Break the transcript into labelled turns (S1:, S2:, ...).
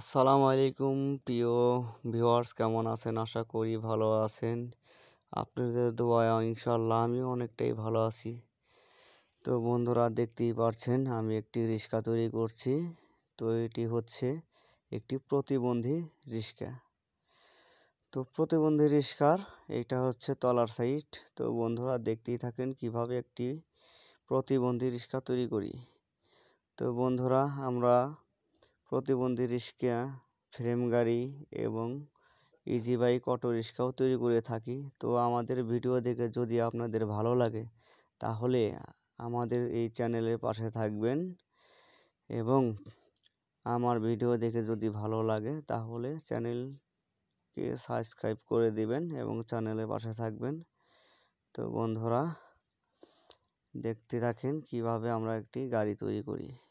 S1: আসসালামু আলাইকুম প্রিয় ভিউয়ার্স কেমন আছেন আশা করি ভালো আছেন আপনাদের দোয়া ইনশাল্লাহ আমিও অনেকটাই ভালো আছি তো বন্ধুরা দেখতেই পারছেন আমি একটি রিক্সা তৈরি করছি তো এটি হচ্ছে একটি প্রতিবন্ধী রিক্সা তো প্রতিবন্ধী রিক্সার এটা হচ্ছে তলার সাইড তো বন্ধুরা দেখতেই থাকেন কিভাবে একটি প্রতিবন্ধী রিক্সা তৈরি করি তো বন্ধুরা আমরা প্রতিবন্ধী রিক্সা ফ্রেম গাড়ি এবং ইজি বাইক অটো রিক্সাও তৈরি করে থাকি তো আমাদের ভিডিও দেখে যদি আপনাদের ভালো লাগে তাহলে আমাদের এই চ্যানেলের পাশে থাকবেন এবং আমার ভিডিও দেখে যদি ভালো লাগে তাহলে চ্যানেলকে সাবস্ক্রাইব করে দিবেন এবং চ্যানেলের পাশে থাকবেন তো বন্ধুরা দেখতে থাকেন কিভাবে আমরা একটি গাড়ি তৈরি করি